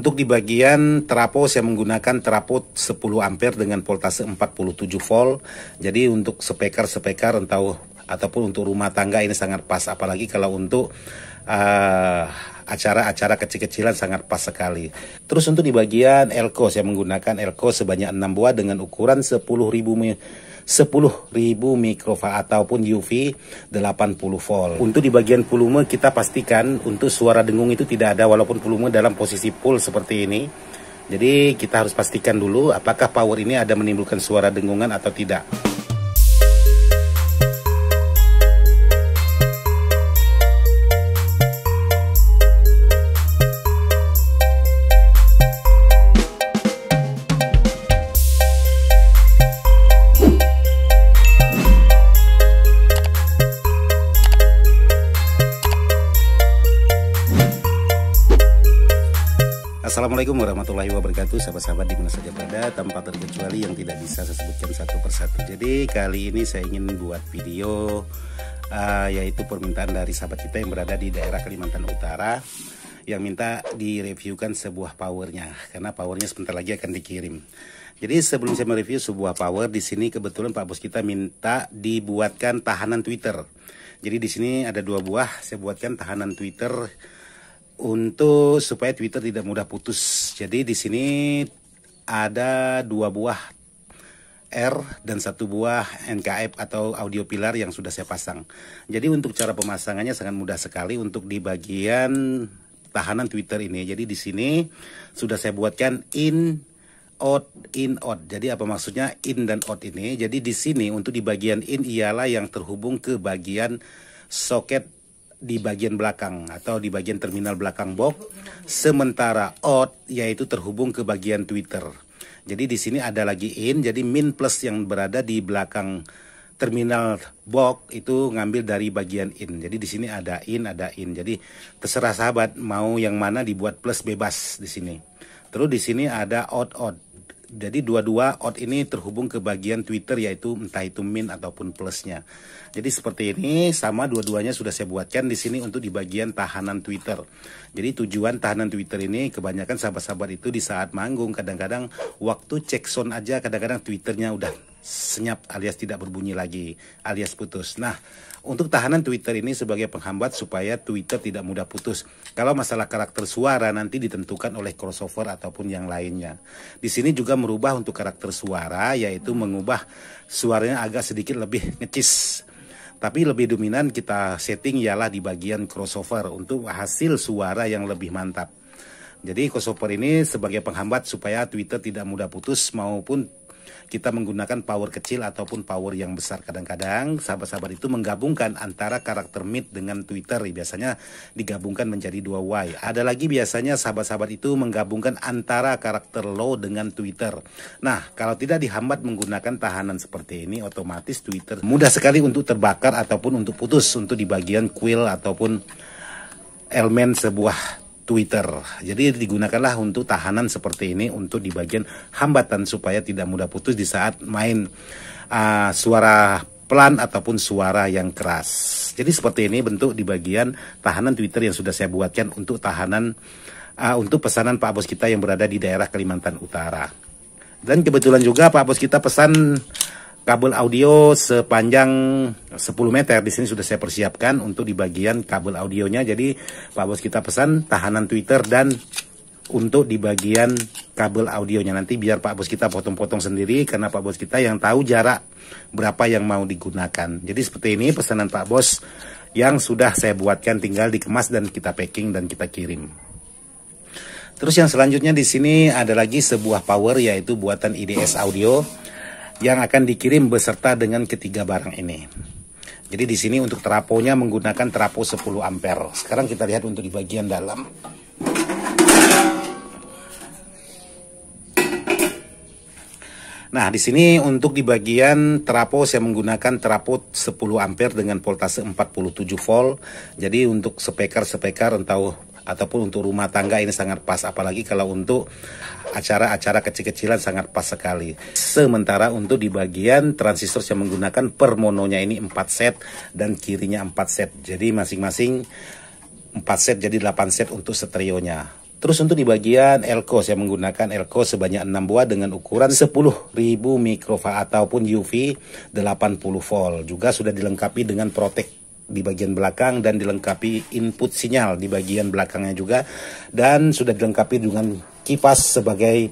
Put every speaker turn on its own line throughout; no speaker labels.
Untuk di bagian trapo saya menggunakan trapo 10 ampere dengan voltase 47 volt. Jadi untuk speaker-speaker entah ataupun untuk rumah tangga ini sangat pas apalagi kalau untuk uh, acara-acara kecil-kecilan sangat pas sekali. Terus untuk di bagian elko saya menggunakan elko sebanyak 6 buah dengan ukuran 10.000 mm 10.000 mikrofa ataupun UV 80 volt. Untuk di bagian volume kita pastikan untuk suara dengung itu tidak ada walaupun volume dalam posisi full seperti ini. Jadi kita harus pastikan dulu apakah power ini ada menimbulkan suara dengungan atau tidak. Assalamualaikum warahmatullahi wabarakatuh Sahabat-sahabat di mana saja berada Tanpa terkecuali yang tidak bisa saya sebutkan satu persatu Jadi kali ini saya ingin buat video uh, Yaitu permintaan dari sahabat kita yang berada di daerah Kalimantan Utara Yang minta direviewkan sebuah powernya Karena powernya sebentar lagi akan dikirim Jadi sebelum saya mereview sebuah power di sini kebetulan Pak Bos kita minta dibuatkan tahanan Twitter Jadi di sini ada dua buah Saya buatkan tahanan Twitter untuk supaya Twitter tidak mudah putus. Jadi di sini ada dua buah R dan satu buah NKF atau audio pilar yang sudah saya pasang. Jadi untuk cara pemasangannya sangat mudah sekali untuk di bagian tahanan Twitter ini. Jadi di sini sudah saya buatkan in out in out. Jadi apa maksudnya in dan out ini? Jadi di sini untuk di bagian in ialah yang terhubung ke bagian soket di bagian belakang atau di bagian terminal belakang box, sementara out yaitu terhubung ke bagian Twitter. Jadi di sini ada lagi in, jadi min plus yang berada di belakang terminal box itu ngambil dari bagian in. Jadi di sini ada in, ada in. Jadi terserah sahabat mau yang mana dibuat plus bebas di sini. Terus di sini ada out out. Jadi dua-dua out ini terhubung ke bagian Twitter yaitu entah itu min ataupun plusnya. Jadi seperti ini sama dua-duanya sudah saya buatkan di sini untuk di bagian tahanan Twitter. Jadi tujuan tahanan Twitter ini kebanyakan sahabat-sahabat itu di saat manggung kadang-kadang waktu cek sound aja kadang-kadang Twitternya udah senyap alias tidak berbunyi lagi alias putus. Nah, untuk tahanan Twitter ini sebagai penghambat supaya Twitter tidak mudah putus. Kalau masalah karakter suara nanti ditentukan oleh crossover ataupun yang lainnya. Di sini juga merubah untuk karakter suara yaitu mengubah suaranya agak sedikit lebih ngecis. Tapi lebih dominan kita setting ialah di bagian crossover untuk hasil suara yang lebih mantap. Jadi crossover ini sebagai penghambat supaya Twitter tidak mudah putus maupun kita menggunakan power kecil ataupun power yang besar. Kadang-kadang sahabat-sahabat itu menggabungkan antara karakter mid dengan Twitter. Biasanya digabungkan menjadi dua Y. Ada lagi biasanya sahabat-sahabat itu menggabungkan antara karakter low dengan Twitter. Nah, kalau tidak dihambat menggunakan tahanan seperti ini, otomatis Twitter mudah sekali untuk terbakar ataupun untuk putus untuk di bagian quill ataupun elemen sebuah Twitter. Jadi digunakanlah untuk tahanan seperti ini untuk di bagian hambatan supaya tidak mudah putus di saat main uh, suara pelan ataupun suara yang keras. Jadi seperti ini bentuk di bagian tahanan Twitter yang sudah saya buatkan untuk tahanan uh, untuk pesanan Pak Bos kita yang berada di daerah Kalimantan Utara. Dan kebetulan juga Pak Bos kita pesan kabel audio sepanjang 10 meter di sini sudah saya persiapkan untuk di bagian kabel audionya jadi Pak Bos kita pesan tahanan Twitter dan untuk di bagian kabel audionya nanti biar Pak Bos kita potong-potong sendiri karena Pak Bos kita yang tahu jarak berapa yang mau digunakan jadi seperti ini pesanan Pak Bos yang sudah saya buatkan tinggal dikemas dan kita packing dan kita kirim terus yang selanjutnya di sini ada lagi sebuah power yaitu buatan IDS audio yang akan dikirim beserta dengan ketiga barang ini. Jadi di sini untuk teraponya menggunakan terapo 10 ampere. Sekarang kita lihat untuk di bagian dalam. Nah, di sini untuk di bagian terapo saya menggunakan terapo 10 ampere dengan voltase 47 volt. Jadi untuk speaker-speaker entah ataupun untuk rumah tangga ini sangat pas apalagi kalau untuk acara-acara kecil-kecilan sangat pas sekali sementara untuk di bagian transistor yang menggunakan permononya ini 4 set dan kirinya 4 set jadi masing-masing 4 set jadi 8 set untuk stereonya Terus untuk di bagian elko, saya menggunakan elko sebanyak 6 buah dengan ukuran 10.000 mikrofa ataupun UV 80 volt. Juga sudah dilengkapi dengan protek di bagian belakang dan dilengkapi input sinyal di bagian belakangnya juga dan sudah dilengkapi dengan kipas sebagai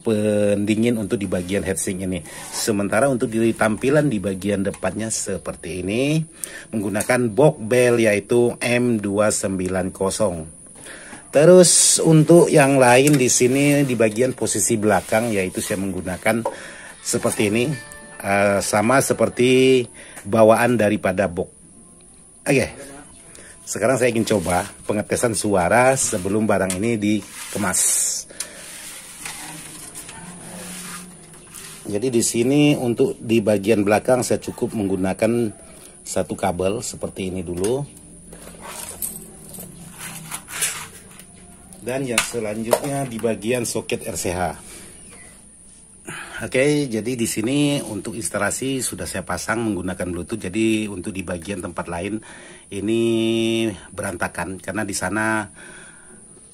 pendingin untuk di bagian heatsink ini. Sementara untuk di tampilan di bagian depannya seperti ini menggunakan box bell yaitu M290. Terus untuk yang lain di sini di bagian posisi belakang yaitu saya menggunakan seperti ini eh, sama seperti bawaan daripada box Oke, sekarang saya ingin coba pengetesan suara sebelum barang ini dikemas. Jadi di sini untuk di bagian belakang saya cukup menggunakan satu kabel seperti ini dulu. Dan yang selanjutnya di bagian soket RCH. Oke, jadi di sini untuk instalasi sudah saya pasang menggunakan Bluetooth. Jadi untuk di bagian tempat lain ini berantakan karena di sana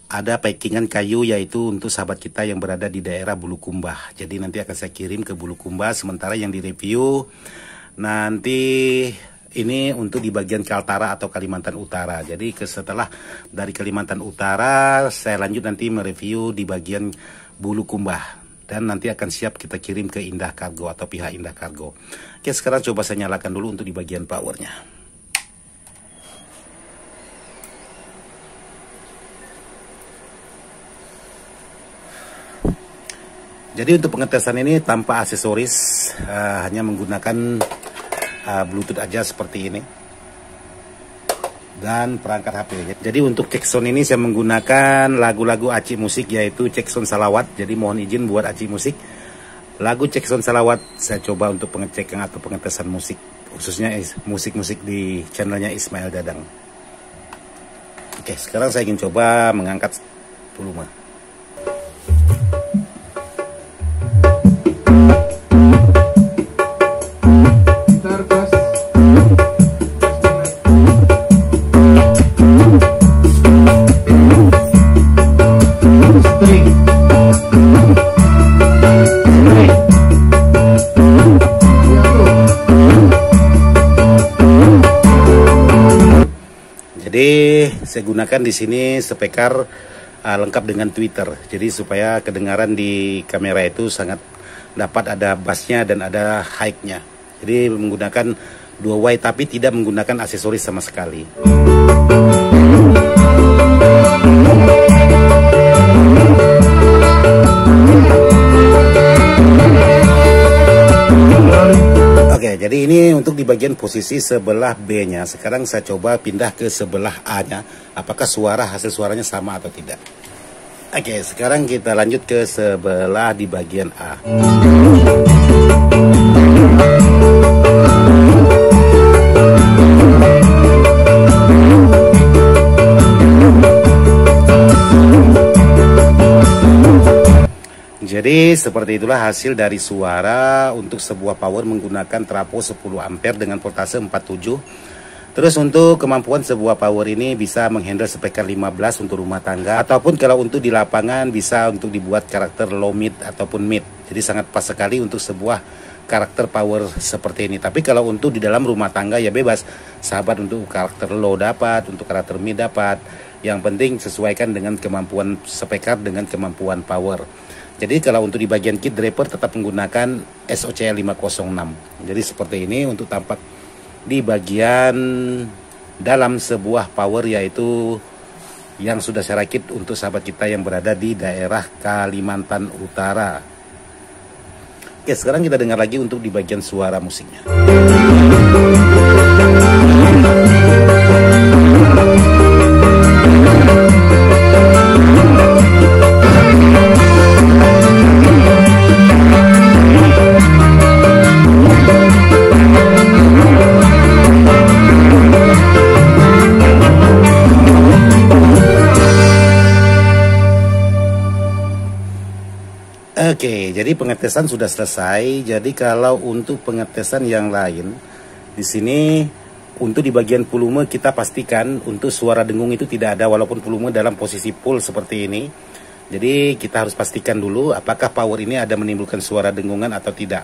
ada packingan kayu yaitu untuk sahabat kita yang berada di daerah Bulukumba. Jadi nanti akan saya kirim ke Bulukumba sementara yang direview nanti ini untuk di bagian Kaltara atau Kalimantan Utara. Jadi setelah dari Kalimantan Utara, saya lanjut nanti mereview di bagian Bulukumba dan nanti akan siap kita kirim ke Indah Kargo atau pihak Indah Kargo. Oke, sekarang coba saya nyalakan dulu untuk di bagian powernya. Jadi untuk pengetesan ini tanpa aksesoris uh, hanya menggunakan uh, Bluetooth aja seperti ini dan perangkat HP. Jadi untuk cek sound ini saya menggunakan lagu-lagu Aci Musik yaitu cek sound Salawat. Jadi mohon izin buat Aci Musik. Lagu cek sound Salawat saya coba untuk pengecekan atau pengetesan musik. Khususnya musik-musik di channelnya Ismail Dadang. Oke, sekarang saya ingin coba mengangkat volume. Saya gunakan di sini speaker uh, ah, lengkap dengan tweeter. Jadi supaya kedengaran di kamera itu sangat dapat ada bassnya dan ada high-nya. Jadi menggunakan dua way tapi tidak menggunakan aksesoris sama sekali. Oke, jadi ini untuk di bagian posisi sebelah B-nya. Sekarang saya coba pindah ke sebelah A-nya apakah suara hasil suaranya sama atau tidak. Oke, sekarang kita lanjut ke sebelah di bagian A. Jadi seperti itulah hasil dari suara untuk sebuah power menggunakan trafo 10 ampere dengan voltase 47 Terus untuk kemampuan sebuah power ini bisa menghandle speaker 15 untuk rumah tangga ataupun kalau untuk di lapangan bisa untuk dibuat karakter low mid ataupun mid. Jadi sangat pas sekali untuk sebuah karakter power seperti ini. Tapi kalau untuk di dalam rumah tangga ya bebas. Sahabat untuk karakter low dapat, untuk karakter mid dapat. Yang penting sesuaikan dengan kemampuan speaker dengan kemampuan power. Jadi kalau untuk di bagian kit driver tetap menggunakan SOC 506. Jadi seperti ini untuk tampak di bagian dalam sebuah power yaitu yang sudah saya rakit untuk sahabat kita yang berada di daerah Kalimantan Utara. Oke, sekarang kita dengar lagi untuk di bagian suara musiknya. Oke, jadi pengetesan sudah selesai. Jadi kalau untuk pengetesan yang lain, di sini untuk di bagian volume kita pastikan untuk suara dengung itu tidak ada walaupun volume dalam posisi full seperti ini. Jadi kita harus pastikan dulu apakah power ini ada menimbulkan suara dengungan atau tidak.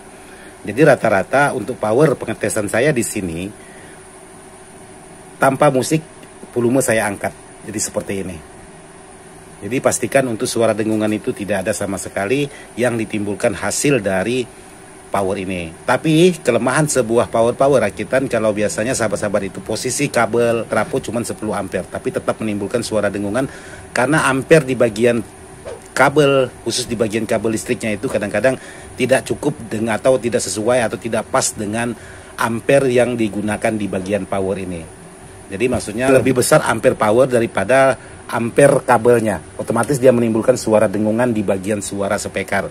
Jadi rata-rata untuk power pengetesan saya di sini tanpa musik volume saya angkat. Jadi seperti ini. Jadi pastikan untuk suara dengungan itu tidak ada sama sekali yang ditimbulkan hasil dari power ini. Tapi kelemahan sebuah power-power rakitan kalau biasanya sahabat-sahabat itu posisi kabel trafo cuma 10 ampere tapi tetap menimbulkan suara dengungan karena ampere di bagian kabel khusus di bagian kabel listriknya itu kadang-kadang tidak cukup dengan atau tidak sesuai atau tidak pas dengan ampere yang digunakan di bagian power ini. Jadi maksudnya lebih besar ampere power daripada ampere kabelnya. Otomatis dia menimbulkan suara dengungan di bagian suara speaker.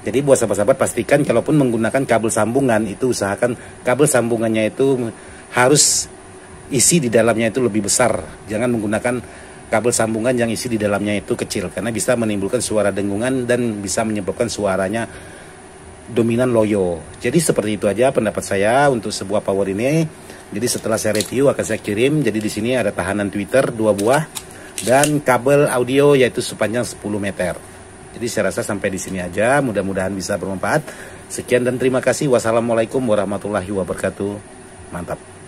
Jadi buat sahabat-sahabat pastikan kalaupun menggunakan kabel sambungan itu usahakan kabel sambungannya itu harus isi di dalamnya itu lebih besar. Jangan menggunakan kabel sambungan yang isi di dalamnya itu kecil karena bisa menimbulkan suara dengungan dan bisa menyebabkan suaranya dominan loyo. Jadi seperti itu aja pendapat saya untuk sebuah power ini. Jadi setelah saya review akan saya kirim. Jadi di sini ada tahanan Twitter dua buah dan kabel audio yaitu sepanjang 10 meter. Jadi saya rasa sampai di sini aja. Mudah-mudahan bisa bermanfaat. Sekian dan terima kasih. Wassalamualaikum warahmatullahi wabarakatuh. Mantap.